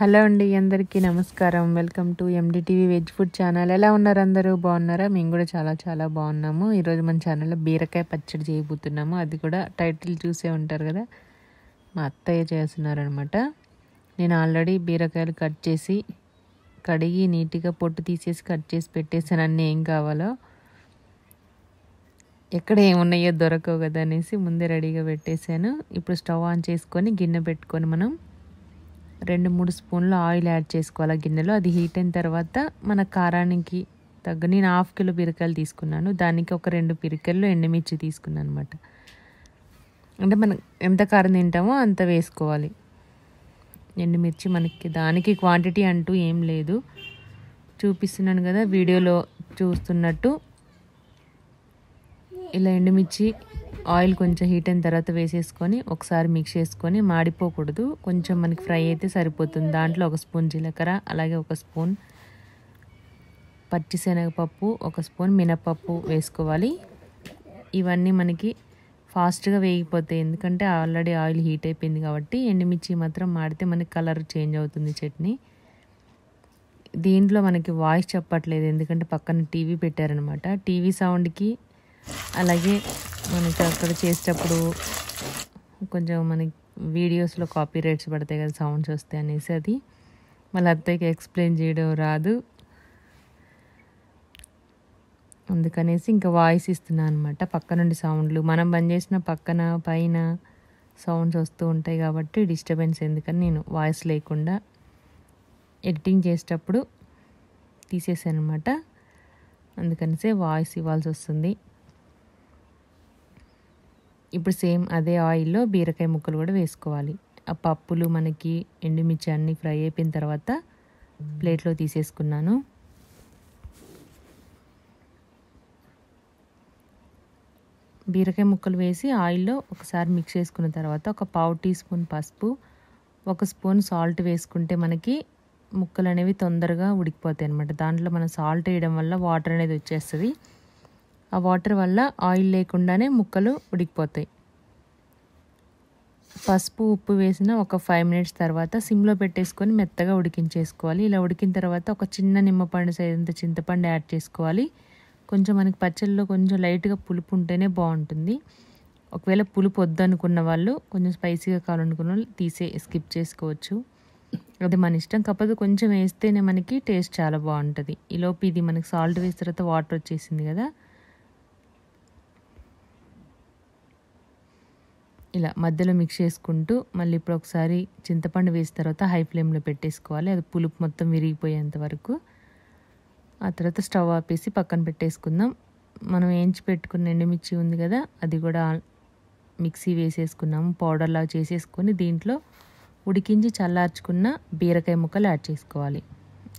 hello అండి అందరికీ నమస్కారం welcome to NDTV veg food channel ఎలా ఉన్నారు అందరూ బాగున్నారా మేము కూడా చాలా చాలా బాగున్నాము ఈరోజు మన ఛానల్లో బీరకాయ పచ్చడి చేయబోతున్నాము అది కూడా టైటిల్ చూసే ఉంటారు కదా మా అత్తయ్య చేస్తున్నారనమాట నేను ఆల్రెడీ బీరకాయలు కట్ చేసి కడిగి నీట్గా పొట్టు తీసేసి కట్ చేసి పెట్టేసాను అన్నీ ఏం కావాలో ఎక్కడ ఏమున్నాయో దొరకవు కదా అనేసి ముందే రెడీగా పెట్టేశాను ఇప్పుడు స్టవ్ ఆన్ చేసుకొని గిన్నె పెట్టుకొని మనం రెండు మూడు స్పూన్లు ఆయిల్ యాడ్ చేసుకోవాలి గిన్నెలో అది హీట్ అయిన తర్వాత మన కారానికి తగ్గ నేను హాఫ్ కిలో పిరకలు తీసుకున్నాను దానికి ఒక రెండు పిరికాయలు ఎండుమిర్చి తీసుకున్నాను అనమాట అంటే మనం ఎంత కారం తింటామో అంత వేసుకోవాలి ఎండుమిర్చి మనకి దానికి క్వాంటిటీ అంటూ ఏం లేదు చూపిస్తున్నాను కదా వీడియోలో చూస్తున్నట్టు ఇలా ఎండుమిర్చి ఆయిల్ కొంచెం హీట్ అయిన తర్వాత వేసేసుకొని ఒకసారి మిక్స్ చేసుకొని మాడిపోకూడదు కొంచెం మనకి ఫ్రై అయితే సరిపోతుంది దాంట్లో ఒక స్పూన్ జీలకర్ర అలాగే ఒక స్పూన్ పచ్చిశనగపప్పు ఒక స్పూన్ మినపప్పు వేసుకోవాలి ఇవన్నీ మనకి ఫాస్ట్గా వేగిపోతాయి ఎందుకంటే ఆల్రెడీ ఆయిల్ హీట్ అయిపోయింది కాబట్టి ఎండుమిర్చి మాత్రం మాడితే మనకి కలర్ చేంజ్ అవుతుంది చట్నీ దీంట్లో మనకి వాయిస్ చెప్పట్లేదు ఎందుకంటే పక్కన టీవీ పెట్టారనమాట టీవీ సౌండ్కి అలాగే మనకి అక్కడ చేసేటప్పుడు కొంచెం మనకి వీడియోస్లో కాపీ రైట్స్ పడతాయి కదా సౌండ్స్ వస్తాయి అనేసి అది వాళ్ళ అత్తయ్యకి ఎక్స్ప్లెయిన్ చేయడం రాదు అందుకనేసి ఇంకా వాయిస్ ఇస్తున్నాను అనమాట పక్క నుండి సౌండ్లు మనం బంద్ చేసిన పక్కన పైన సౌండ్స్ వస్తూ ఉంటాయి కాబట్టి డిస్టర్బెన్స్ ఎందుకని నేను వాయిస్ లేకుండా ఎడిటింగ్ చేసేటప్పుడు తీసేసాను అనమాట అందుకనేసి వాయిస్ ఇవ్వాల్సి వస్తుంది ఇప్పుడు సేమ్ అదే ఆయిల్లో బీరకాయ ముక్కలు కూడా వేసుకోవాలి ఆ పప్పులు మనకి ఎండుమిర్చి అన్నీ ఫ్రై అయిపోయిన తర్వాత ప్లేట్లో తీసేసుకున్నాను బీరకాయ ముక్కలు వేసి ఆయిల్లో ఒకసారి మిక్స్ చేసుకున్న తర్వాత ఒక పావు టీ స్పూన్ పసుపు ఒక స్పూన్ సాల్ట్ వేసుకుంటే మనకి ముక్కలు అనేవి తొందరగా ఉడికిపోతాయి అనమాట దాంట్లో మనం సాల్ట్ వేయడం వల్ల వాటర్ అనేది వచ్చేస్తుంది ఆ వాటర్ వల్ల ఆయిల్ లేకుండానే ముక్కలు ఉడికిపోతాయి పసుపు ఉప్పు వేసిన ఒక ఫైవ్ మినిట్స్ తర్వాత సిమ్లో పెట్టేసుకొని మెత్తగా ఉడికించేసుకోవాలి ఇలా ఉడికిన తర్వాత ఒక చిన్న నిమ్మపండు సైజంత చింతపండు యాడ్ చేసుకోవాలి కొంచెం మనకి పచ్చళ్ళలో కొంచెం లైట్గా పులుపు ఉంటేనే బాగుంటుంది ఒకవేళ పులుపు వద్దనుకున్న వాళ్ళు కొంచెం స్పైసీగా కావాలనుకున్న వాళ్ళు తీసే స్కిప్ చేసుకోవచ్చు అది మన ఇష్టం కాకపోతే కొంచెం వేస్తేనే మనకి టేస్ట్ చాలా బాగుంటుంది ఈలోపు ఇది మనకి సాల్ట్ వేసిన తర్వాత వాటర్ వచ్చేసింది కదా ఇలా మధ్యలో మిక్స్ చేసుకుంటూ మళ్ళీ ఇప్పుడు ఒకసారి చింతపండు వేసిన తర్వాత హై ఫ్లేమ్లో పెట్టేసుకోవాలి అది పులుపు మొత్తం విరిగిపోయేంత వరకు ఆ తర్వాత స్టవ్ ఆపేసి పక్కన పెట్టేసుకుందాం మనం ఏంచి పెట్టుకున్న ఎండుమిర్చి ఉంది కదా అది కూడా మిక్సీ వేసేసుకున్నాము పౌడర్లా చేసేసుకొని దీంట్లో ఉడికించి చల్లార్చుకున్న బీరకాయ ముక్కలు యాడ్ చేసుకోవాలి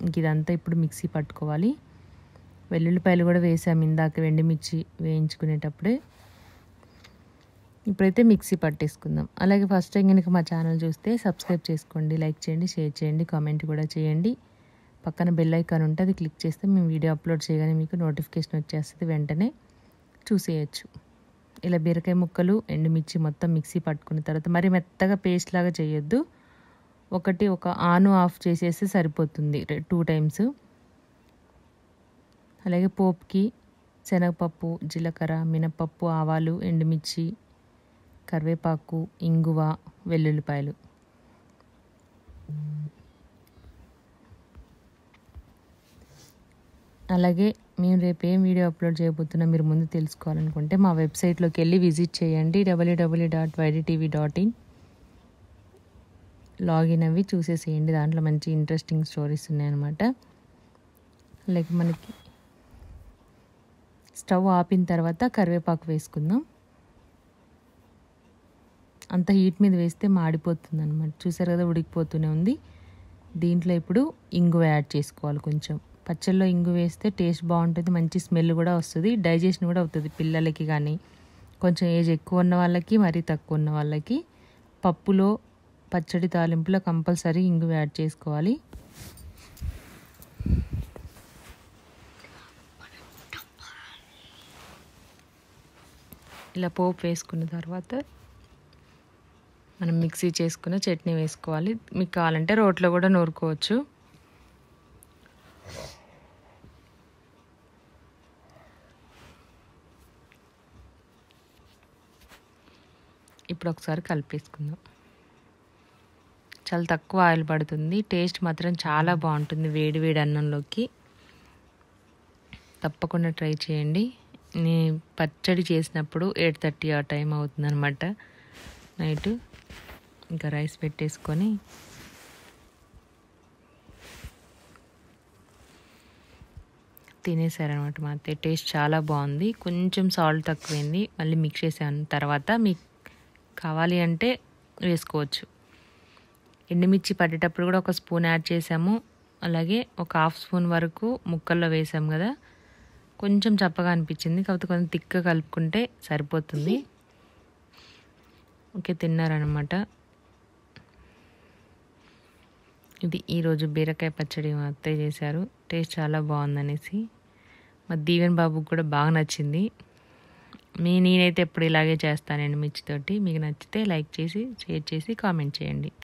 ఇంక ఇదంతా ఇప్పుడు మిక్సీ పట్టుకోవాలి వెల్లుల్లిపాయలు కూడా వేసాము ఇందాక ఎండుమిర్చి వేయించుకునేటప్పుడే ఇప్పుడైతే మిక్సీ పట్టేసుకుందాం అలాగే ఫస్ట్ టైం కనుక మా ఛానల్ చూస్తే సబ్స్క్రైబ్ చేసుకోండి లైక్ చేయండి షేర్ చేయండి కామెంట్ కూడా చేయండి పక్కన బెల్ ఐకాన్ ఉంటే అది క్లిక్ చేస్తే మేము వీడియో అప్లోడ్ చేయగానే మీకు నోటిఫికేషన్ వచ్చేస్తుంది వెంటనే చూసేయచ్చు ఇలా బీరకాయ ముక్కలు ఎండుమిర్చి మొత్తం మిక్సీ పట్టుకున్న తర్వాత మరి మెత్తగా పేస్ట్ లాగా చేయొద్దు ఒకటి ఒక ఆన్ ఆఫ్ చేసేస్తే సరిపోతుంది టూ టైమ్స్ అలాగే పోప్కి శనగపప్పు జీలకర్ర మినపప్పు ఆవాలు ఎండుమిర్చి కరివేపాకు ఇంగువ వెల్లుల్లిపాయలు అలాగే మేము రేపు ఏం వీడియో అప్లోడ్ చేయబోతున్నా మీరు ముందు తెలుసుకోవాలనుకుంటే మా వెబ్సైట్లోకి వెళ్ళి విజిట్ చేయండి WWW dot YDTV dot in login అవి చూసేసేయండి దాంట్లో మంచి ఇంట్రెస్టింగ్ స్టోరీస్ ఉన్నాయన్నమాట లైక్ మనకి స్టవ్ ఆపిన తర్వాత కరివేపాకు వేసుకుందాం అంత హీట్ మీద వేస్తే మాడిపోతుంది అనమాట చూసారు కదా ఉడికిపోతూనే ఉంది దీంట్లో ఇప్పుడు ఇంగు యాడ్ చేసుకోవాలి కొంచెం పచ్చళ్ళలో ఇంగు వేస్తే టేస్ట్ బాగుంటుంది మంచి స్మెల్ కూడా వస్తుంది డైజెషన్ కూడా అవుతుంది పిల్లలకి కానీ కొంచెం ఏజ్ ఎక్కువ ఉన్న వాళ్ళకి మరీ తక్కువ ఉన్న వాళ్ళకి పప్పులో పచ్చడి తాలింపులో కంపల్సరీ ఇంగు యాడ్ చేసుకోవాలి ఇలా పోపు వేసుకున్న తర్వాత మనం మిక్సీ చేసుకున్న చట్నీ వేసుకోవాలి మీకు కావాలంటే రోట్లో కూడా నూరుకోవచ్చు ఇప్పుడు ఒకసారి కలిపేసుకుందాం చాలా తక్కువ ఆయిల్ పడుతుంది టేస్ట్ మాత్రం చాలా బాగుంటుంది వేడి వేడి అన్నంలోకి తప్పకుండా ట్రై చేయండి నేను పచ్చడి చేసినప్పుడు ఎయిట్ థర్టీ ఆ టైం అవుతుంది అనమాట నైటు ఇంకా రైస్ పెట్టేసుకొని తినేసారనమాట మా అత్తయ్య టేస్ట్ చాలా బాగుంది కొంచెం సాల్ట్ తక్కువైంది మళ్ళీ మిక్స్ చేసాను తర్వాత మీకు కావాలి అంటే వేసుకోవచ్చు ఎండుమిర్చి పట్టేటప్పుడు కూడా ఒక స్పూన్ యాడ్ చేసాము అలాగే ఒక హాఫ్ స్పూన్ వరకు ముక్కల్లో వేసాము కదా కొంచెం చప్పగా అనిపించింది కాకపోతే కొంచెం తిక్క కలుపుకుంటే సరిపోతుంది ఓకే తిన్నారనమాట ఇది ఈరోజు బీరకాయ పచ్చడి మా అత్తయ్య చేశారు టేస్ట్ చాలా బాగుందనేసి మా దీవెన్ బాబుకి కూడా బాగా నచ్చింది మీ నేనైతే ఎప్పుడు ఇలాగే చేస్తానండి మిర్చితోటి మీకు నచ్చితే లైక్ చేసి షేర్ చేసి కామెంట్ చేయండి